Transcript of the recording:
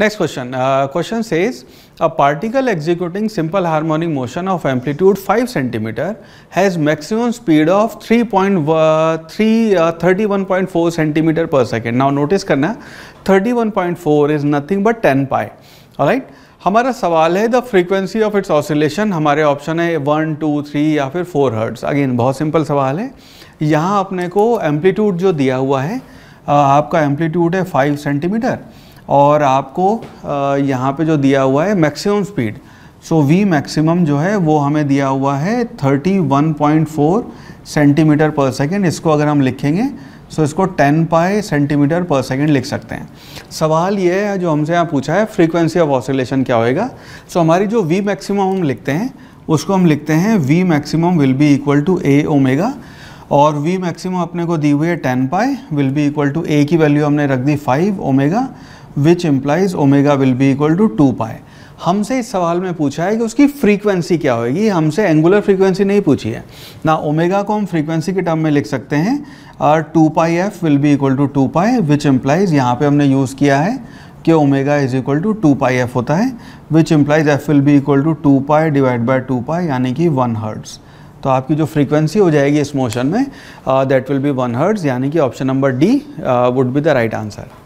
next question question says a particle executing simple harmonic motion of amplitude 5 centimeter has maximum speed of 3.3 point three centimeter per second now notice करना 31.4 is nothing but 10 pi right हमारा सवाल है the frequency of its oscillation हमारे option है one two three या फिर four hertz again बहुत सिंपल सवाल है यहाँ अपने को एम्पलीट्यूड जो दिया हुआ है uh, आपका एम्पलीट्यूड है फाइव सेंटीमीटर और आपको यहाँ पे जो दिया हुआ है maximum speed so V maximum जो है वो हमें दिया हुआ है 31.4 सेंटीमीटर पर सेकेंड इसको अगर हम लिखेंगे सो so इसको 10 पाई सेंटीमीटर पर सेकेंड लिख सकते हैं सवाल ये है जो हमसे यहाँ पूछा है फ्रीक्वेंसी ऑफ ऑसिलेशन क्या होएगा सो so हमारी जो वी मैक्सिमम हम लिखते हैं उसको हम लिखते हैं V maximum will be equal to A omega और वी मैक्सिमम अपने को दी हुई है ten pi will be equal to A की वैल्यू हमने रख दी five omega which implies omega will be equal to two pi हमसे इस सवाल में पूछा है कि उसकी फ्रीक्वेंसी क्या होगी हमसे एंगुलर फ्रीक्वेंसी नहीं पूछी है ना ओमेगा को हम फ्रीक्वेंसी के टर्म में लिख सकते हैं और two pi f will be equal to two pi which implies यहाँ पे हमने यूज़ किया है कि omega is equal to two pi f होता है which implies f will be equal to two pi divide by two pi यानी कि वन हर्ड्स तो आपकी जो फ्रीक्वेंसी हो जाएगी इस मोशन में that will be one hertz यानी कि option number D would be the right answer